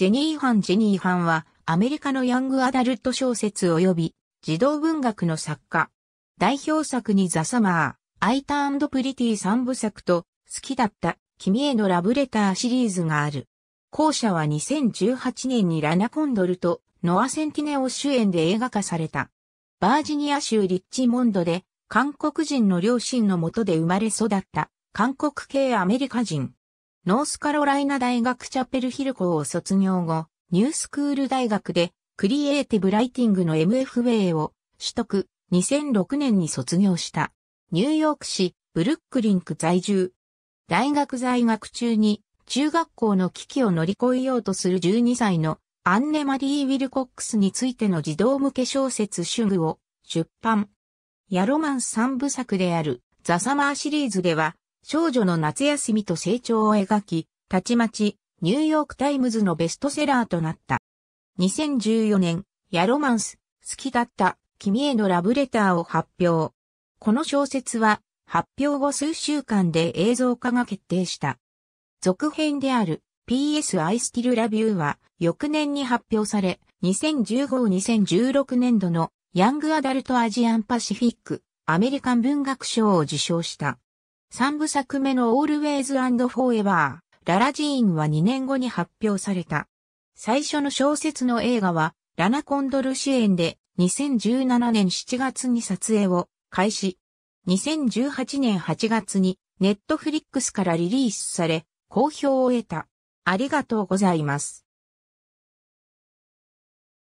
ジェニー・ハン・ジェニー・ハンは、アメリカのヤングアダルト小説及び児童文学の作家。代表作にザ・サマー、アイターンド・プリティ三部作と、好きだった君へのラブレターシリーズがある。後者は2018年にラナ・コンドルとノア・センティネオ主演で映画化された。バージニア州リッチモンドで韓国人の両親のもとで生まれ育った韓国系アメリカ人。ノースカロライナ大学チャペルヒル校を卒業後、ニュースクール大学でクリエイティブライティングの MFA を取得、2006年に卒業した。ニューヨーク市ブルックリンク在住。大学在学中に中学校の危機を乗り越えようとする12歳のアンネマリー・ウィルコックスについての児童向け小説主具を出版。ヤロマン3部作であるザ・サマーシリーズでは少女の夏休みと成長を描き、たちまち、ニューヨークタイムズのベストセラーとなった。2014年、ヤロマンス、好きだった、君へのラブレターを発表。この小説は、発表後数週間で映像化が決定した。続編である PS I Still Love You は翌年に発表され、2015-2016年度のヤングアダルトアジアンパシフィックアメリカン文学賞を受賞した。三部作目の Always and Forever、ララジーンは2年後に発表された。最初の小説の映画は、ラナ・コンドル主演で、2017年7月に撮影を開始。2018年8月に、ネットフリックスからリリースされ、好評を得た。ありがとうございます。